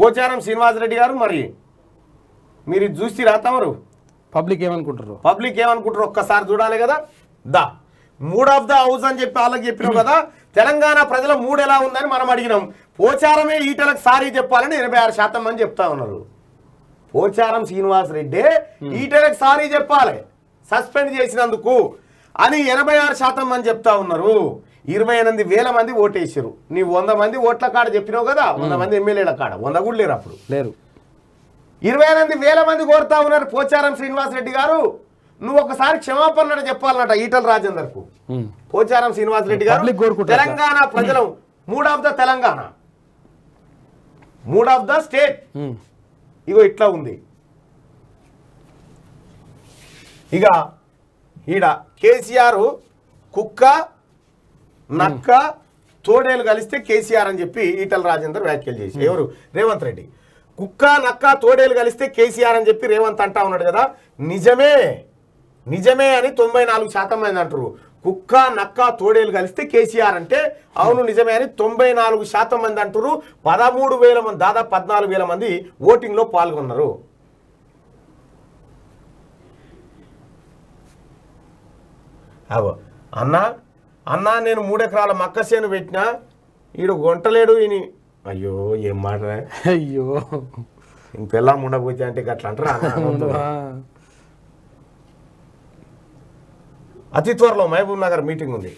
పోచారం శ్రీనివాసరెడ్డి గారు మరి మీరు చూసి రాతమరు పబ్లిక్ ఏమనుకుంటారు పబ్లిక్ ఏమనుకుంటారు ఒక్కసారి చూడాలి కదా the mood of the house అని చెప్పి వాళ్ళకి చెప్పినాం కదా తెలంగాణ ప్రజల మూడ్ ఎలా ఉందని మనం అడిగినాం పోచారమే ఈటలకు సారీ చెప్పాలని ఎనభై ఆరు శాతం మంది చెప్తా ఉన్నారు పోచారం శ్రీనివాస్ రెడ్డి ఈటలకు సారీ చెప్పాలి సస్పెండ్ చేసినందుకు అని ఎనభై ఆరు శాతం మంది చెప్తా ఉన్నారు ఇరవై ఎనిమిది వేల మంది ఓటేసారు నీ వంద మంది ఓట్ల కాడ చెప్పినావు కదా వంద మంది ఎమ్మెల్యేల కాడ వంద కూడా లేరు అప్పుడు లేరు ఇరవై ఎనిమిది వేల మంది కోరుతా ఉన్నారు పోచారం శ్రీనివాసరెడ్డి గారు నువ్వు ఒకసారి క్షమాపణ చెప్పాలన్నట ఈటల రాజేందర్ కు పోచారం శ్రీనివాసరెడ్డి గారు తెలంగాణ ప్రజలు mood of the Telangana mood of the state ఇగో ఇట్లా ఉంది ఇక ఈడ కేసీఆర్ కుక్క నక్క తోడేలు కలిస్తే కేసీఆర్ అని చెప్పి ఈటల రాజేందర్ వ్యాఖ్యలు చేసి ఎవరు రేవంత్ రెడ్డి కుక్క నక్క తోడేలు కలిస్తే కేసీఆర్ అని చెప్పి రేవంత్ అంటా ఉన్నాడు కదా నిజమే నిజమే అని తొంభై నాలుగు శాతం మంది అంటారు కుక్క నక్క తోడేలు కలిస్తే కేసీఆర్ అంటే అవును నిజమే అని తొంభై నాలుగు శాతం మంది అంటారు పదమూడు వేల మంది దాదాపు పద్నాలుగు వేల మంది ఓటింగ్లో పాల్గొన్నారు అన్నా అన్నా నేను మూడెకరాల మక్క చేను పెట్టినా ఈడు గొంటలేడు ఈయన అయ్యో ఏం మాట అయ్యో ఇంక పిల్లం ఉండబోతే అంటే గట్ల అంటారా అతి త్వరలో మహబూబ్ నగర్ మీటింగ్ ఉంది